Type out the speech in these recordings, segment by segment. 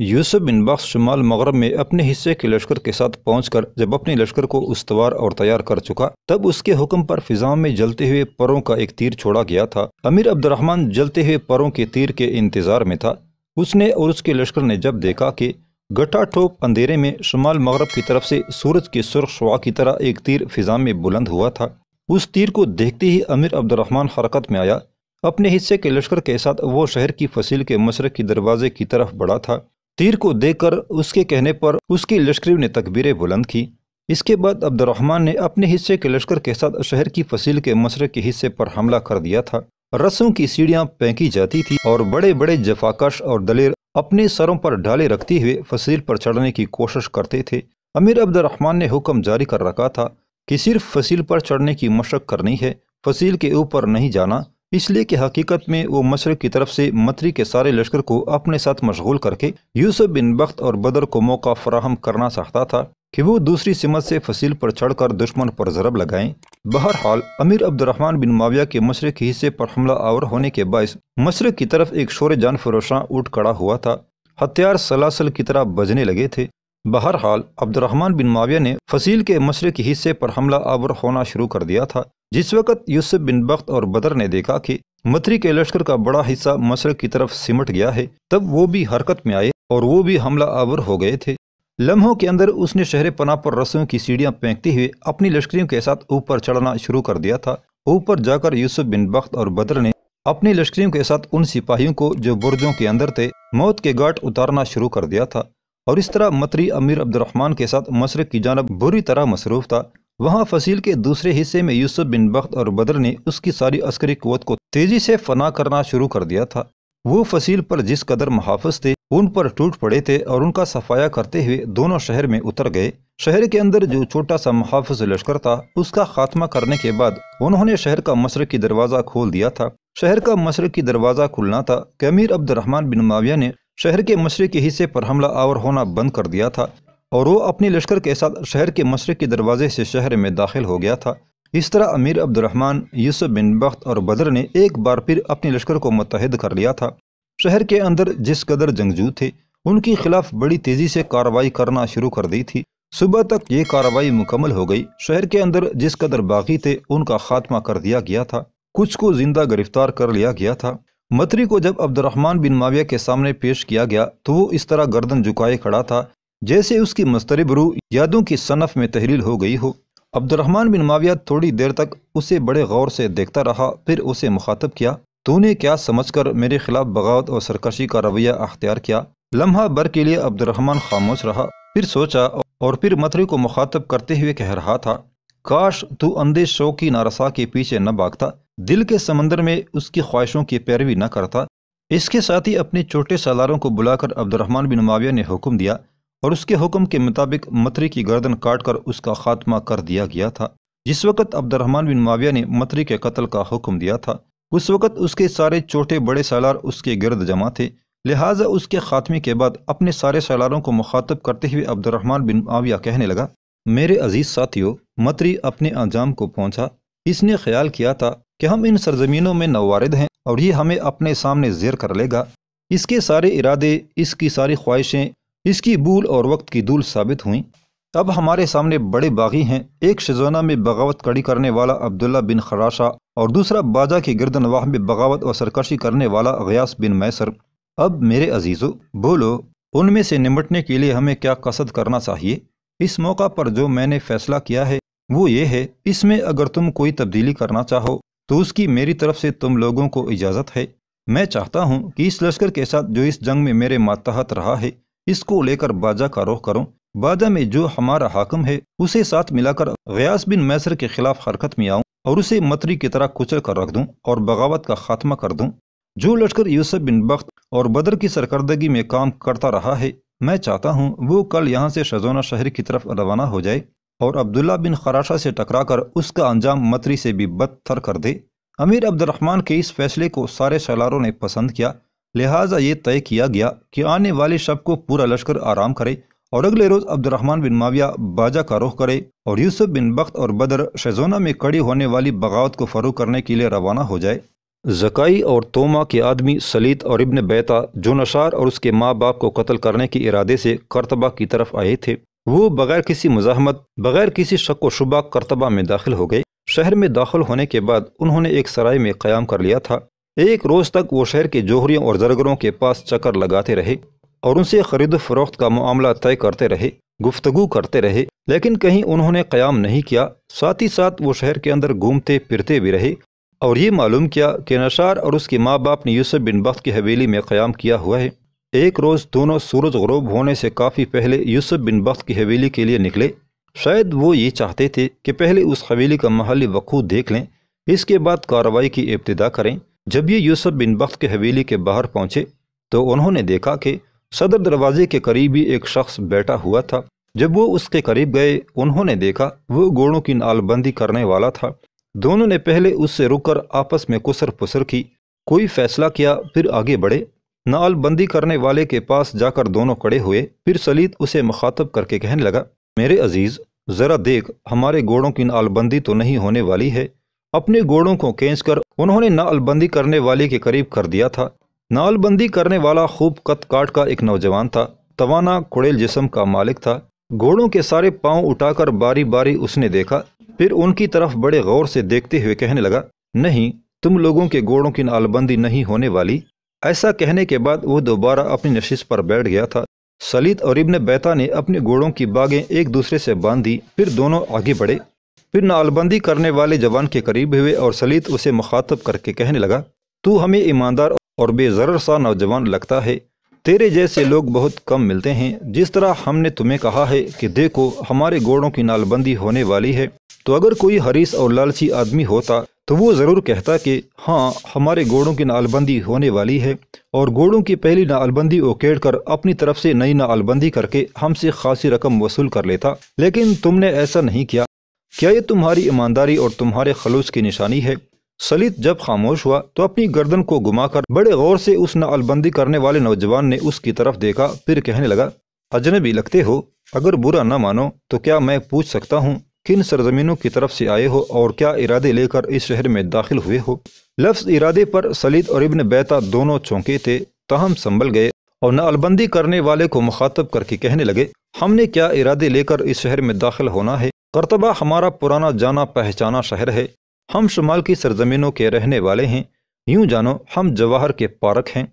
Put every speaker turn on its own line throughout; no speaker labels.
यूसुफ बिन बख्श शुमाल मगरब में अपने हिस्से के लश्कर के साथ पहुंचकर जब अपने लश्कर को उस्तवार और तैयार कर चुका तब उसके हुक्म पर फिजाम में जलते हुए परों का एक तीर छोड़ा गया था अमीर अब्दुलरहमान जलते हुए परों के तीर के इंतजार में था उसने और उसके लश्कर ने जब देखा कि ठोप अंधेरे में शुमाल मगरब की तरफ से सूरज के सुर्ख शुआ की तरह एक तीर फिजा में बुलंद हुआ था उस तीर को देखते ही अमीर अब्दुलरहमान हरकत में आया अपने हिस्से के लश्कर के साथ वो शहर की फसील के मशरक के दरवाजे की तरफ बढ़ा था तीर को देखकर उसके कहने पर उसके लश्करियों ने तकबीरें बुलंद की इसके बाद अब्दुलरहमान ने अपने हिस्से के लश्कर के साथ शहर की फसील के मशरक के हिस्से पर हमला कर दिया था रस्सों की सीढ़ियां फेंकी जाती थी और बड़े बड़े जफाकश और दलेर अपने सरों पर ढाले रखते हुए फसील पर चढ़ने की कोशिश करते थे अमीर अब्दुलरहमान ने हुक्म जारी कर रखा था कि सिर्फ फसील पर चढ़ने की मशक करनी है फसील के ऊपर नहीं जाना इसलिए कि हकीकत में वो मशरक़ की तरफ से मतरी के सारे लश्कर को अपने साथ मशगूल करके यूसुफ बिन बख्त और बदर को मौका फराहम करना चाहता था कि वो दूसरी सिमत से फसील पर चढ़कर दुश्मन पर जरब लगाएं बहरहाल अमीर अब्दुलरहमान बिन माविया के मशरक़ हिस्से पर हमला आवर होने के बायस मशरक़ की तरफ एक शोर जान फरोशा उठ खड़ा हुआ था हथियार सलासल की तरह बजने लगे थे बहरहाल अब्दुलरहमान बिन माविया ने फसील के के हिस्से पर हमला आवर होना शुरू कर दिया था जिस वक़्त यूसुफ बिन बख्त और बदर ने देखा कि मथरी के लश्कर का बड़ा हिस्सा मशरक़ की तरफ सिमट गया है तब वो भी हरकत में आए और वो भी हमला आवर हो गए थे लम्हों के अंदर उसने शहर पना पर रसोई की सीढ़ियाँ फेंकते हुए अपनी लश्करियों के साथ ऊपर चढ़ना शुरू कर दिया था ऊपर जाकर यूसुफ बिन बख्त और बदर ने अपने लश्करियों के साथ उन सिपाहियों को जो बुर्जों के अंदर थे मौत के गाट उतारना शुरू कर दिया था और इस तरह मतरी अमीर अब्दुलरहमान के साथ मशरक़ की जानब बुरी तरह मसरूफ़ था वहाँ फसील के दूसरे हिस्से में यूसुफ बिन बख्त और बदर ने उसकी सारी अस्करी क़वत को तेज़ी से फना करना शुरू कर दिया था वो फसील पर जिस कदर मुहाफ़ थे उन पर टूट पड़े थे और उनका सफाया करते हुए दोनों शहर में उतर गए शहर के अंदर जो छोटा सा मुहाफ़ लश्कर था उसका खात्मा करने के बाद उन्होंने शहर का मशरक़ की दरवाज़ा खोल दिया था शहर का मशरक़ की दरवाज़ा खुलना था कि अमीर अब्दुलरहमान बिन माविया ने शहर के के हिस्से पर हमला आवर होना बंद कर दिया था और वो अपने लश्कर के साथ शहर के के दरवाजे से शहर में दाखिल हो गया था इस तरह अमीर अब्दुलरहमान यूसुफ बिन बख्त और बदर ने एक बार फिर अपने लश्कर को मुतहद कर लिया था शहर के अंदर जिस कदर जंगजू थे उनके खिलाफ बड़ी तेज़ी से कार्रवाई करना शुरू कर दी थी सुबह तक ये कार्रवाई मुकम्मल हो गई शहर के अंदर जिस कदर बागी थे उनका खात्मा कर दिया गया था कुछ को जिंदा गिरफ्तार कर लिया गया था मतरी को जब अब्दुलरहमान बिन माविया के सामने पेश किया गया तो वो इस तरह गर्दन झुकाए खड़ा था जैसे उसकी मस्तरब रू यादों की सनफ में तहरील हो गई हो अब्दुलरहमान बिन माविया थोड़ी देर तक उसे बड़े गौर से देखता रहा फिर उसे मुखातब किया तूने क्या समझ कर मेरे खिलाफ बगावत और सरकशी का रवैया अख्तियार किया लम्हा भर के लिए अब्दुलरहमान खामोश रहा फिर सोचा और फिर मतरी को मुखातब करते हुए कह रहा था काश तू अंधे शोक की नारसा के पीछे न भागता दिल के समंदर में उसकी ख्वाहिशों की पैरवी न करता इसके साथ ही अपने छोटे सालारों को बुलाकर अब्दुलरहमान बिन माविया ने हुक्म दिया और उसके हुक्म के मुताबिक मतरी की गर्दन काट कर उसका खात्मा कर दिया गया था जिस वक्त अब्दुलरहमान बिन माविया ने मतरी के कत्ल का हुक्म दिया था उस वक्त उसके सारे छोटे बड़े सालार उसके गर्द जमा थे लिहाजा उसके खात्मे के बाद अपने सारे सालारों को मुखातब करते हुए अब्दुलरहमान बिन माविया कहने लगा मेरे अजीज़ साथियों मतरी अपने अंजाम को पहुंचा इसने ख्याल किया था कि हम इन सरजमीनों में नवारद हैं और ये हमें अपने सामने जेर कर लेगा इसके सारे इरादे इसकी सारी ख्वाहिशें इसकी भूल और वक्त की दूल साबित हुई अब हमारे सामने बड़े बागी हैं एक शजोना में बगावत कड़ी करने वाला अब्दुल्ला बिन खराशा और दूसरा बाजा के गिरदनवाह में बगावत और सरकशी करने वाला अयास बिन मैसर अब मेरे अजीज़ो बोलो उनमें से निमटने के लिए हमें क्या कसद करना चाहिए इस मौका पर जो मैंने फैसला किया है वो ये है इसमें अगर तुम कोई तब्दीली करना चाहो तो उसकी मेरी तरफ से तुम लोगों को इजाज़त है मैं चाहता हूँ कि इस लश्कर के साथ जो इस जंग में मेरे मातहत रहा है इसको लेकर बाजा का रोह करो बाजा में जो हमारा हाकम है उसे साथ मिलाकर गयास बिन मैसर के खिलाफ हरकत में आऊँ और उसे मतरी की तरह कुचल कर रख दूँ और बगावत का खात्मा कर दूँ जो लश्कर यूसुफ बिन बख्त और बदर की सरकर्दगी में काम करता रहा है मैं चाहता हूँ वो कल यहाँ से शजोना शहर की तरफ रवाना हो जाए और अब्दुल्ला बिन खराशा से टकराकर उसका अंजाम मतरी से भी बदतर कर दे अमीर अब्दुलरहमान के इस फैसले को सारे सलारों ने पसंद किया लिहाजा ये तय किया गया कि आने वाले शब को पूरा लश्कर आराम करे और अगले रोज अब्दुलरहमान बिन माविया बाजा का रुख करे और यूसुफ बिन बख्त और बदर शेजोना में कड़ी होने वाली बगावत को फरूग करने के लिए रवाना हो जाए जकाई और तोमा के आदमी सलीत और इब्न बैता जो नशार और उसके माँ बाप को कत्ल करने के इरादे से करतबा की तरफ आए थे वो बगैर किसी मुजामत बगैर किसी शक व शुबा करतबा में दाखिल हो गए शहर में दाखिल होने के बाद उन्होंने एक सराय में क़्याम कर लिया था एक रोज़ तक वो शहर के जोहरियों और जरगरों के पास चक्कर लगाते रहे और उनसे खरीद फरोख्त का मामला तय करते रहे गुफ्तगु करते रहे लेकिन कहीं उन्होंने क़्याम नहीं किया साथ ही साथ वो शहर के अंदर घूमते फिरते भी रहे और ये मालूम किया कि नशार और उसके माँ बाप ने यूसुफ बिन बख्त की हवेली में क़्याम किया हुआ है एक रोज़ दोनों सूरज गरूब होने से काफ़ी पहले यूसुफ बिन बख्त की हवेली के लिए निकले शायद वो ये चाहते थे कि पहले उस हवेली का महल वकू देख लें इसके बाद कार्रवाई की इब्तदा करें जब ये यूसुफ बिन बख्त के हवेली के बाहर पहुँचे तो उन्होंने देखा कि सदर दरवाजे के करीब ही एक शख्स बैठा हुआ था जब वो उसके करीब गए उन्होंने देखा वो घोड़ों की नालबंदी करने वाला था दोनों ने पहले उससे रुककर आपस में कुसर पुसर की कोई फैसला किया फिर आगे बढ़े नाल बंदी करने वाले के पास जाकर दोनों खड़े हुए फिर सलीद उसे मुखातब करके कहने लगा मेरे अजीज ज़रा देख हमारे घोड़ों की नालबंदी तो नहीं होने वाली है अपने घोड़ों को खेच कर उन्होंने नालबंदी करने वाले के करीब कर दिया था नालबंदी करने वाला खूब कत काट का एक नौजवान था तवाना कुड़ेल जिसम का मालिक था घोड़ों के सारे पांव उठाकर बारी बारी उसने देखा फिर उनकी तरफ बड़े गौर से देखते हुए कहने लगा नहीं तुम लोगों के घोड़ों की नालबंदी नहीं होने वाली ऐसा कहने के बाद वो दोबारा अपनी नशीस पर बैठ गया था सलीद और इब्ने बैता ने अपने घोड़ों की बागें एक दूसरे से बांध दी फिर दोनों आगे बढ़े फिर नालबंदी करने वाले जवान के करीब हुए और सलीद उसे मुखातब करके कहने लगा तू हमें ईमानदार और बेजर सा नौजवान लगता है तेरे जैसे लोग बहुत कम मिलते हैं जिस तरह हमने तुम्हें कहा है कि देखो हमारे घोड़ों की नालबंदी होने वाली है तो अगर कोई हरीस और लालची आदमी होता तो वो ज़रूर कहता कि हाँ हमारे घोड़ों की नालबंदी होने वाली है और घोड़ों की पहली नालबंदी ओकेड़ कर अपनी तरफ से नई नालबंदी करके हमसे खासी रकम वसूल कर लेता लेकिन तुमने ऐसा नहीं किया क्या ये तुम्हारी ईमानदारी और तुम्हारे खलूस की निशानी है सलीत जब खामोश हुआ तो अपनी गर्दन को घुमाकर बड़े गौर से उस नालबंदी करने वाले नौजवान ने उसकी तरफ देखा फिर कहने लगा अजनबी लगते हो अगर बुरा न मानो तो क्या मैं पूछ सकता हूँ किन सरजमीनों की तरफ से आए हो और क्या इरादे लेकर इस शहर में दाखिल हुए हो लफ्ज़ इरादे पर सलीद और इब्न बैता दोनों चौंके थे तहम संभल गए और नालबंदी करने वाले को मुखातब करके कहने लगे हमने क्या इरादे लेकर इस शहर में दाखिल होना है करतबा हमारा पुराना जाना पहचाना शहर है हम शुमाल की सरजमीनों के रहने वाले हैं यूं जानो हम जवाहर के पारक हैं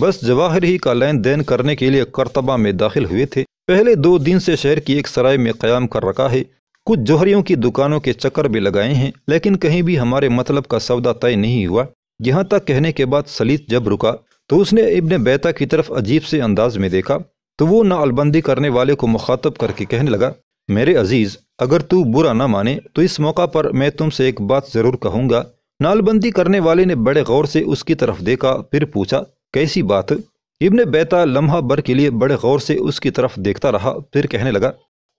बस जवाहर ही का लेन देन करने के लिए करतबा में दाखिल हुए थे पहले दो दिन से शहर की एक सराय में क्याम कर रखा है कुछ जोहरियों की दुकानों के चक्कर भी लगाए हैं लेकिन कहीं भी हमारे मतलब का सौदा तय नहीं हुआ यहाँ तक कहने के बाद सलीत जब रुका तो उसने इब्ने बैता की तरफ अजीब से अंदाज में देखा तो वो नाअलबंदी करने वाले को मुखातब करके कहने लगा मेरे अजीज़ अगर तू बुरा ना माने तो इस मौका पर मैं तुमसे एक बात ज़रूर कहूँगा नालबंदी करने वाले ने बड़े गौर से उसकी तरफ देखा फिर पूछा कैसी बात इब्न बैता लम्हा भर के लिए बड़े गौर से उसकी तरफ देखता रहा फिर कहने लगा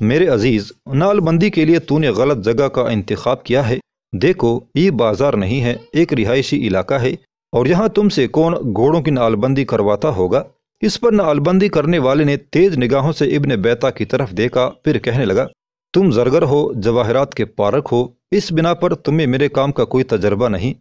मेरे अजीज़ नालबंदी के लिए तूने गलत जगह का इंतखब किया है देखो ये बाजार नहीं है एक रिहायशी इलाका है और यहाँ तुमसे कौन घोड़ों की नालबंदी करवाता होगा इस पर नालबंदी करने वाले ने तेज निगाहों से इब्ने बैता की तरफ देखा फिर कहने लगा तुम जरगर हो जवाहरात के पारक हो इस बिना पर तुम्हें मेरे काम का कोई तजर्बा नहीं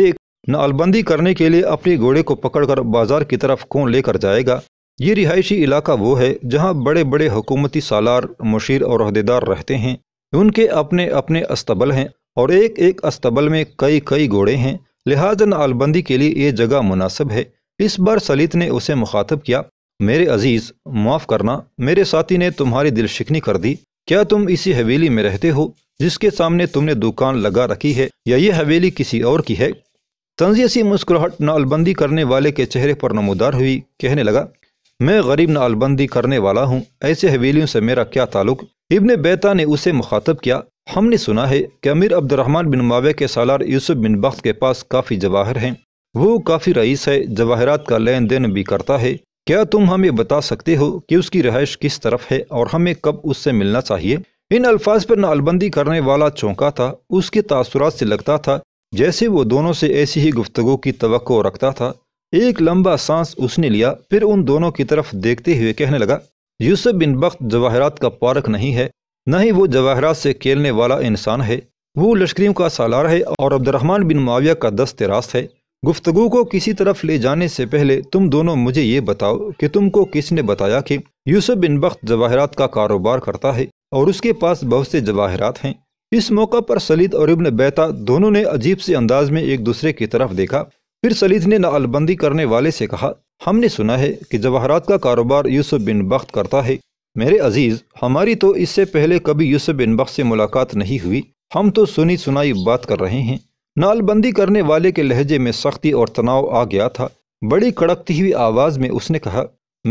देख नालबंदी करने के लिए अपने घोड़े को पकड़कर बाजार की तरफ कौन लेकर जाएगा ये रिहायशी इलाका वो है जहाँ बड़े बड़े हुकूमती सालार मुशीर और अहदेदार रहते हैं उनके अपने अपने अस्तबल हैं और एक एक अस्तबल में कई कई घोड़े हैं लिहाजा नालबंदी के लिए ये जगह मुनासिब है इस बार सलीत ने उसे मुखातब किया मेरे अजीज़ माफ़ करना मेरे साथी ने तुम्हारी दिल शिकनी कर दी क्या तुम इसी हवेली में रहते हो जिसके सामने तुमने दुकान लगा रखी है या ये हवेली किसी और की है तंजिया सी मुस्कुराहट नालबंदी करने वाले के चेहरे पर नमोदार हुई कहने लगा मैं गरीब नालबंदी करने वाला हूँ ऐसे हवेलियों से मेरा क्या ताल्लुक इब्ने बेता ने उसे मुखातब किया हमने सुना है कि अमीर अब्दुलरहमान बिन मावे के सालार यूसुफ बिन बख्त के पास काफ़ी जवाहर हैं वो काफ़ी रईस है जवाहरात का लेन देन भी करता है क्या तुम हमें बता सकते हो कि उसकी रहाइश किस तरफ है और हमें कब उससे मिलना चाहिए इन अल्फाज पर नालबंदी करने वाला चौंका था उसके तासुरात से लगता था जैसे वो दोनों से ऐसी ही गुफ्तगु की तो रखता था एक लंबा सांस उसने लिया फिर उन दोनों की तरफ देखते हुए कहने लगा यूसुफ बिन बख्त जवाहरात का पारक नहीं है न ही वो जवाहरात से खेलने वाला इंसान है वो लश्करियों का सालार है और अब्दुलरहमान बिन माविया का दस्त रास्त है गुफ्तु को किसी तरफ ले जाने से पहले तुम दोनों मुझे ये बताओ कि तुमको किसने बताया कि यूसुफ बिन बख्त जवाहरात का कारोबार करता है और उसके पास बहुत से जवाहरात हैं इस मौका पर सलीद और इब्न बैता दोनों ने अजीब से अंदाज में एक दूसरे की तरफ देखा फिर सलीद ने नालबंदी करने वाले से कहा हमने सुना है कि जवाहरात का कारोबार यूसुफ बिन बख्त करता है मेरे अजीज़ हमारी तो इससे पहले कभी यूसुफ बिन बख्त से मुलाकात नहीं हुई हम तो सुनी सुनाई बात कर रहे हैं नालबंदी करने वाले के लहजे में सख्ती और तनाव आ गया था बड़ी कड़कती हुई आवाज में उसने कहा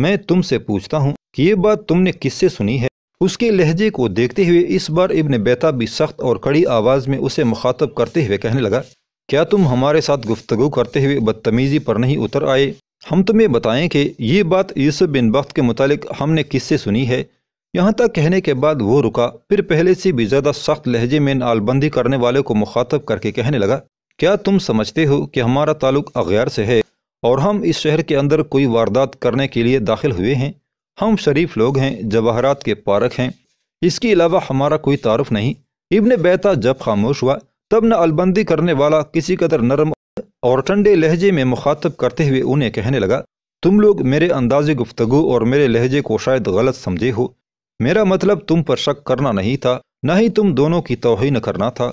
मैं तुमसे पूछता हूँ कि ये बात तुमने किससे सुनी है उसके लहजे को देखते हुए इस बार इब्न बेता भी सख्त और कड़ी आवाज़ में उसे मुखातब करते हुए कहने लगा क्या तुम हमारे साथ गुफ्तगु करते हुए बदतमीज़ी पर नहीं उतर आए हम तुम्हें बताएं कि ये बात यूसुफ बिन बख्त के मुतालिक हमने किससे सुनी है यहाँ तक कहने के बाद वो रुका फिर पहले से भी ज़्यादा सख्त लहजे में नालबंदी करने वाले को मुखातब करके कहने लगा क्या तुम समझते हो कि हमारा ताल्लुक अगैर से है और हम इस शहर के अंदर कोई वारदात करने के लिए दाखिल हुए हैं हम शरीफ लोग हैं जवाहरात के पारक हैं इसके अलावा हमारा कोई तारफ नहीं इबन बैता जब खामोश हुआ तब न अलबंदी करने वाला किसी कदर नरम और ठंडे लहजे में मुखातब करते हुए उन्हें कहने लगा तुम लोग मेरे अंदाज गुफ्तगु और मेरे लहजे को शायद गलत समझे हो मेरा मतलब तुम पर शक करना नहीं था न ही तुम दोनों की तोहन करना था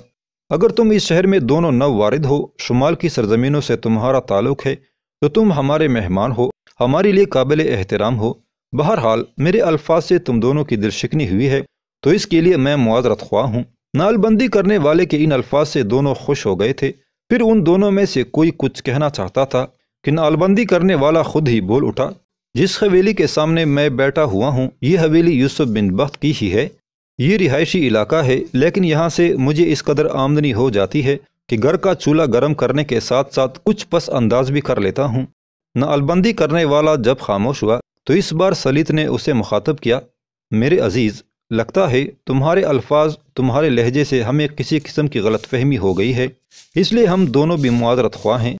अगर तुम इस शहर में दोनों नव वारिद हो शुमाल की सरजमीनों से तुम्हारा ताल्लुक है तो तुम हमारे मेहमान हो हमारे लिए काबिल एहतराम हो बहरहाल मेरे अल्फाज से तुम दोनों की दिलशिकनी हुई है तो इसके लिए मैं मुआजरत ख्वाह हूँ नालबंदी करने वाले के इन अल्फाज से दोनों खुश हो गए थे फिर उन दोनों में से कोई कुछ कहना चाहता था कि नालबंदी करने वाला खुद ही बोल उठा जिस हवेली के सामने मैं बैठा हुआ हूँ ये हवेली यूसुफ बिन बख्त की ही है ये रिहायशी इलाका है लेकिन यहाँ से मुझे इस कदर आमदनी हो जाती है कि घर का चूल्हा गर्म करने के साथ साथ कुछ पस अंदाज भी कर लेता हूँ नालबंदी करने वाला जब खामोश हुआ तो इस बार सलीत ने उसे मुखातब किया मेरे अजीज़ लगता है तुम्हारे अल्फाज तुम्हारे लहजे से हमें किसी किस्म की गलत फहमी हो गई है इसलिए हम दोनों भी मुआजरत ख्वाह हैं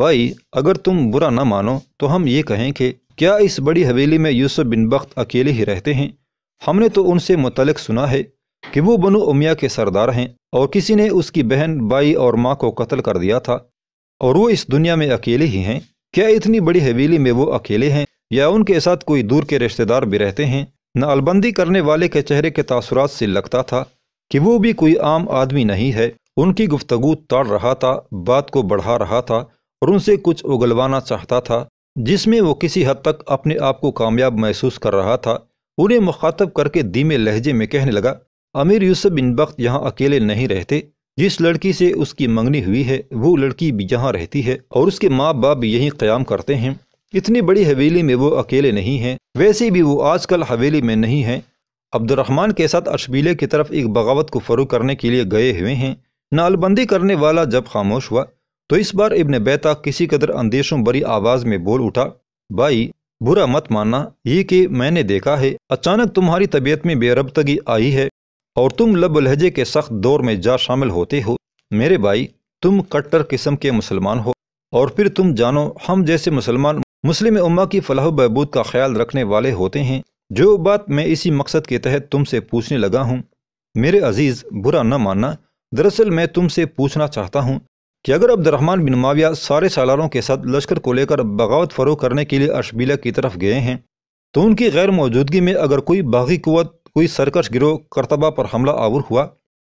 भाई अगर तुम बुरा ना मानो तो हम ये कहें कि क्या इस बड़ी हवेली में यूसुफ बिन बख्त अकेले ही रहते हैं हमने तो उनसे मुतलक सुना है कि वो बनु उमिया के सरदार हैं और किसी ने उसकी बहन बाई और माँ को कत्ल कर दिया था और वो इस दुनिया में अकेले ही हैं क्या इतनी बड़ी हवेली में वो अकेले हैं या उनके साथ कोई दूर के रिश्तेदार भी रहते हैं नालबंदी करने वाले के चेहरे के तासुरात से लगता था कि वो भी कोई आम आदमी नहीं है उनकी गुफ्तगु ताड़ रहा था बात को बढ़ा रहा था और उनसे कुछ उगलवाना चाहता था जिसमें वो किसी हद तक अपने आप को कामयाब महसूस कर रहा था उन्हें मुखातब करके धीमे लहजे में कहने लगा अमीर यूसुफ बिन बख्त यहाँ अकेले नहीं रहते जिस लड़की से उसकी मंगनी हुई है वो लड़की भी यहाँ रहती है और उसके माँ बाप भी यहीं क़्याम करते हैं इतनी बड़ी हवेली में वो अकेले नहीं हैं वैसे भी वो आजकल हवेली में नहीं हैं अब्दुलरहमान के साथ अशबीले की तरफ एक बगावत को फरू करने के लिए गए हुए हैं नालबंदी करने वाला जब खामोश हुआ तो इस बार इब्ने बैता किसी कदर अंदेशों बरी आवाज़ में बोल उठा भाई बुरा मत मानना ये कि मैंने देखा है अचानक तुम्हारी तबीयत में बेरबतगी आई है और तुम लब लहजे के सख्त दौर में जा शामिल होते हो मेरे भाई तुम कट्टर किस्म के मुसलमान हो और फिर तुम जानो हम जैसे मुसलमान मुस्लिम उम्मा की फलाह बहबूद का ख्याल रखने वाले होते हैं जो बात मैं इसी मकसद के तहत तुमसे पूछने लगा हूँ मेरे अजीज़ बुरा न मानना दरअसल मैं तुमसे पूछना चाहता हूँ कि अगर अब्दुलरहमान बिन माविया सारे सालारों के साथ लश्कर को लेकर बगावत फरोह करने के लिए अशबीला की तरफ गए हैं तो उनकी गैर मौजूदगी में अगर कोई बागी कुत कोई सरकश गिरोह करतबा पर हमला आवर हुआ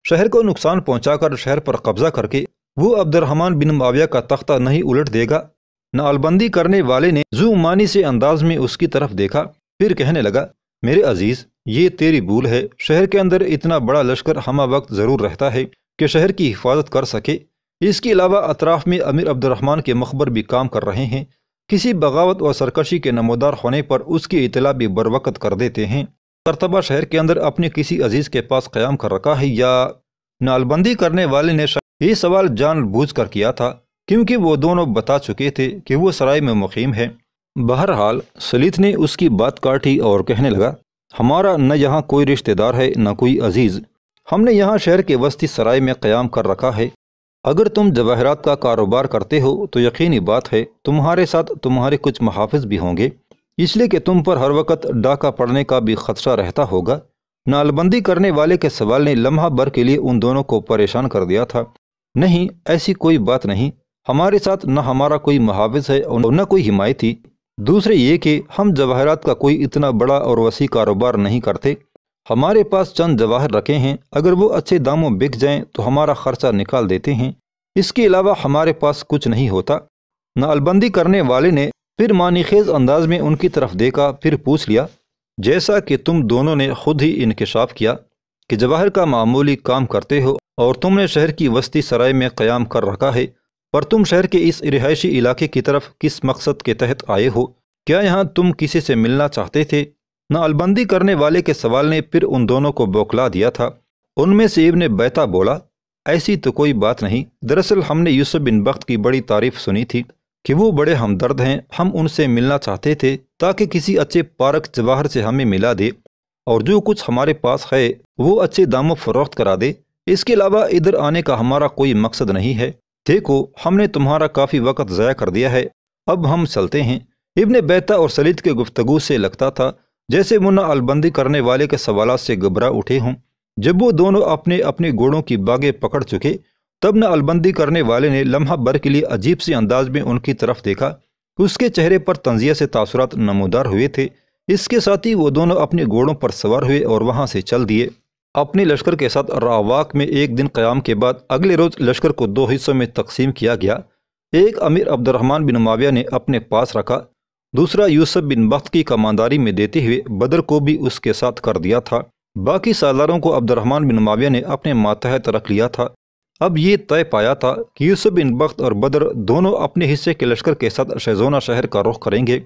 शहर को नुकसान पहुंचाकर शहर पर कब्जा करके वो अब्दुलरहमान बिन माविया का तख्ता नहीं उलट देगा नालबंदी करने वाले ने जुमानी से अंदाज में उसकी तरफ देखा फिर कहने लगा मेरे अजीज़ ये तेरी भूल है शहर के अंदर इतना बड़ा लश्कर हमा वक्त ज़रूर रहता है कि शहर की हिफाजत कर सके इसके अलावा अतराफ़ में अमीर अब्दुलरहमान के मकबर भी काम कर रहे हैं किसी बगावत व सरकशी के नमोदार होने पर उसकी इतला भी बरवकत कर देते हैं करतबा शहर के अंदर अपने किसी अजीज़ के पास क़्याम कर रखा है या नालबंदी करने वाले ने ये सवाल बूझ कर किया था क्योंकि वो दोनों बता चुके थे कि वो सराय में मुकीम है बहरहाल सलीत ने उसकी बात काटी और कहने लगा हमारा न यहाँ कोई रिश्तेदार है न कोई अजीज़ हमने यहाँ शहर के वस्ती सराय में क़्याम कर रखा है अगर तुम जवाहरात का कारोबार करते हो तो यकीनी बात है तुम्हारे साथ तुम्हारे कुछ मुहाफ़ भी होंगे इसलिए कि तुम पर हर वक्त डाका पड़ने का भी खदशा रहता होगा नालबंदी करने वाले के सवाल ने लम्हा भर के लिए उन दोनों को परेशान कर दिया था नहीं ऐसी कोई बात नहीं हमारे साथ न हमारा कोई मुहाविज है और न कोई हिमायती दूसरे ये कि हम जवाहरात का कोई इतना बड़ा और वसी कारोबार नहीं करते हमारे पास चंद जवाहर रखे हैं अगर वो अच्छे दामों बिक जाएं तो हमारा खर्चा निकाल देते हैं इसके अलावा हमारे पास कुछ नहीं होता नालबंदी करने वाले ने फिर मानीखेज अंदाज में उनकी तरफ देखा फिर पूछ लिया जैसा कि तुम दोनों ने खुद ही इनकशाफ किया कि जवाहर का मामूली काम करते हो और तुमने शहर की वस्ती सराय में क़्याम कर रखा है पर तुम शहर के इस रिहायशी इलाके की तरफ किस मकसद के तहत आए हो क्या यहाँ तुम किसी से मिलना चाहते थे नालबंदी करने वाले के सवाल ने फिर उन दोनों को बौखला दिया था उनमें से इब्ने बैता बोला ऐसी तो कोई बात नहीं दरअसल हमने यूसुफ बिन बख्त की बड़ी तारीफ सुनी थी कि वो बड़े हमदर्द हैं हम उनसे मिलना चाहते थे ताकि किसी अच्छे पारक जवाहर से हमें मिला दे और जो कुछ हमारे पास है वो अच्छे दामों फरोख्त करा दे इसके अलावा इधर आने का हमारा कोई मकसद नहीं है देखो हमने तुम्हारा काफ़ी वक्त जया कर दिया है अब हम चलते हैं इब्ने बैता और सलीद के गुफ्तगु से लगता था जैसे मुन्ना अलबंदी करने वाले के सवाल से घबरा उठे हों जब वो दोनों अपने अपने घोड़ों की बागें पकड़ चुके तब न अलबंदी करने वाले ने लम्हा भर के लिए अजीब से अंदाज में उनकी तरफ देखा उसके चेहरे पर तंजिया से तासुरात नमोदार हुए थे इसके साथ ही वो दोनों अपने घोड़ों पर सवार हुए और वहाँ से चल दिए अपने लश्कर के साथ रावाक में एक दिन क़्याम के बाद अगले रोज़ लश्कर को दो हिस्सों में तकसीम किया गया एक अमीर अब्दुलरहमान बिन माविया ने अपने पास रखा दूसरा यूसुफ बिन बख्त की कमांदारी में देते हुए बदर को भी उसके साथ कर दिया था बाकी सालारों को अब्दुलरहमान बिन माविया ने अपने मातहत रख लिया था अब ये तय पाया था कि यूसुफ बिन बख्त और बदर दोनों अपने हिस्से के लश्कर के साथ शेजोना शहर का रुख करेंगे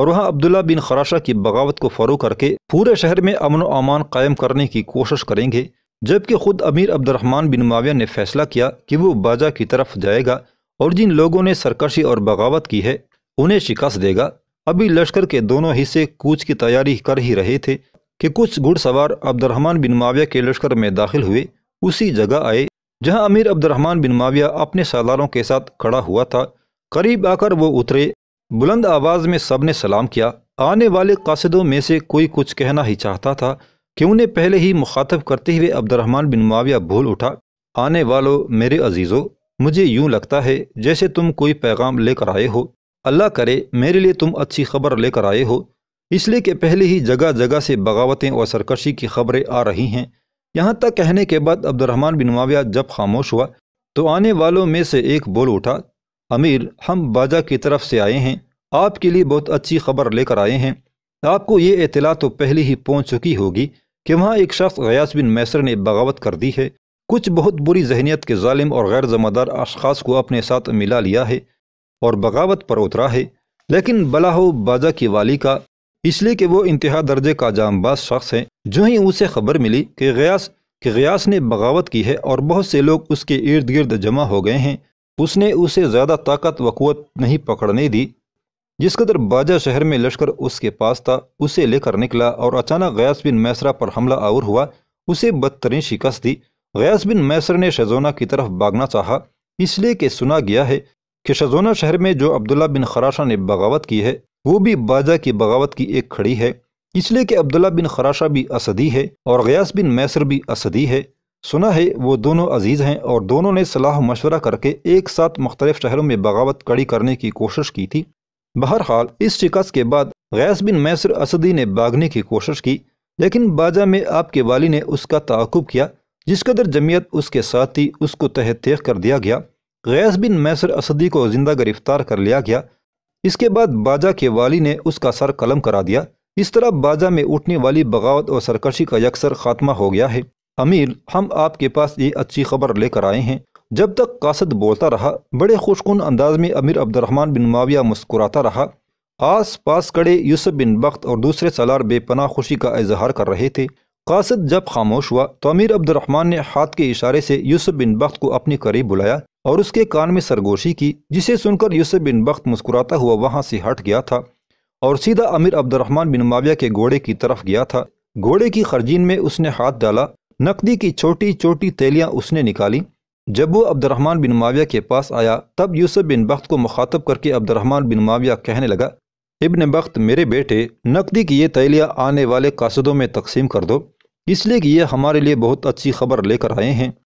और वहाँ अब्दुल्ला बिन खराशा की बगावत को फरो करके पूरे शहर में अमन अमान कायम करने की कोशिश करेंगे जबकि खुद अमीर अब्दुलरहमान बिन माविया ने फैसला किया कि वो बाजा की तरफ जाएगा और जिन लोगों ने सरकशी और बगावत की है उन्हें शिकस्त देगा अभी लश्कर के दोनों हिस्से कूच की तैयारी कर ही रहे थे कि कुछ घुड़सवार अब्दुलरहमान बिन माविया के लश्कर में दाखिल हुए उसी जगह आए जहां अमीर अब्दुलरहमान बिन माविया अपने सालारों के साथ खड़ा हुआ था करीब आकर वो उतरे बुलंद आवाज में सबने सलाम किया आने वाले कासिदों में से कोई कुछ कहना ही चाहता था कि उन्हें पहले ही मुखातब करते हुए अब्दुलरहमान बिन माविया भूल उठा आने वालों मेरे अजीज़ों मुझे यूं लगता है जैसे तुम कोई पैगाम लेकर आए हो अल्लाह करे मेरे लिए तुम अच्छी खबर लेकर आए हो इसलिए कि पहले ही जगह जगह से बगावतें और सरकशी की खबरें आ रही हैं यहाँ तक कहने के बाद अब्दुलरहमान बिन माविया जब खामोश हुआ तो आने वालों में से एक बोल उठा अमीर हम बाजा की तरफ से आए हैं आपके लिए बहुत अच्छी खबर लेकर आए हैं आपको ये इतला तो पहले ही पहुँच चुकी होगी कि वहाँ एक शख्स गयास बिन मैसर ने बगावत कर दी है कुछ बहुत बुरी जहनीत के ालिम और गैर जमादार अशखास को अपने साथ मिला लिया है और बगावत पर उतरा है लेकिन बला हो बाजा की वाली का इसलिए कि वो इंतहा दर्जे का जामबाज शख्स हैं जो ही उसे खबर मिली कि गयास कि गयास ने बगावत की है और बहुत से लोग उसके इर्द गिर्द जमा हो गए हैं उसने उसे ज़्यादा ताकत वकूत नहीं पकड़ने दी जिस कदर बाजा शहर में लश्कर उसके पास था उसे लेकर निकला और अचानक गयास बिन मैसरा पर हमला आवर हुआ उसे बदतरीन शिकस्त दी गयास बिन मैसर ने शजोना की तरफ भागना चाहा इसलिए कि सुना गया है कि शजोना शहर में जो अब्दुल्ला बिन खराशा ने बगावत की है वो भी बाजा की बगावत की एक खड़ी है इसलिए कि अब्दुल्ला बिन खराशा भी असदी है और गयास बिन मैसर भी असदी है सुना है वो दोनों अजीज़ हैं और दोनों ने सलाह मशवरा करके एक साथ मुख्तलिफ शहरों में बगावत कड़ी करने की कोशिश की थी बहरहाल इस शिकस्त के बाद गैस बिन मैसर असदी ने भागने की कोशिश की लेकिन बाजा में आपके वाली ने उसका ताकुब किया जिस कदर जमीयत उसके साथ थी उसको तहत तेख कर दिया गया गैस बिन मैसर असदी को जिंदा गिरफ्तार कर लिया गया इसके बाद बाजा के वाली ने उसका सर कलम करा दिया इस तरह बाजा में उठने वाली बगावत और सरकशी का यकसर खात्मा हो गया है अमीर हम आपके पास ये अच्छी खबर लेकर आए हैं जब तक कासद बोलता रहा बड़े खुशकुन अंदाज में अमीर अब्दुलरहमान बिन माविया मुस्कुराता रहा आस पास कड़े यूसुफ बिन बख्त और दूसरे सलार बेपना खुशी का इजहार कर रहे थे कासद जब खामोश हुआ तो अमीर अब्दुलरहमान ने हाथ के इशारे से यूसुफ बिन बख्त को अपने करीब बुलाया और उसके कान में सरगोशी की जिसे सुनकर यूसुफ बिन बख्त मुस्कुराता हुआ वहाँ से हट गया था और सीधा अमीर अब्दुलरहमान बिन माविया के घोड़े की तरफ गया था घोड़े की खर्जीन में उसने हाथ डाला नकदी की छोटी छोटी तैलियाँ उसने निकाली जब वो अब्दुलरहमान बिन माविया के पास आया तब यूसुफ बिन बख्त को मुखातब करके अब्दुलरहमान बिन माविया कहने लगा इबन बख्त मेरे बेटे नकदी की ये तैलियाँ आने वाले कासदों में तकसीम कर दो इसलिए कि ये हमारे लिए बहुत अच्छी खबर लेकर आए हैं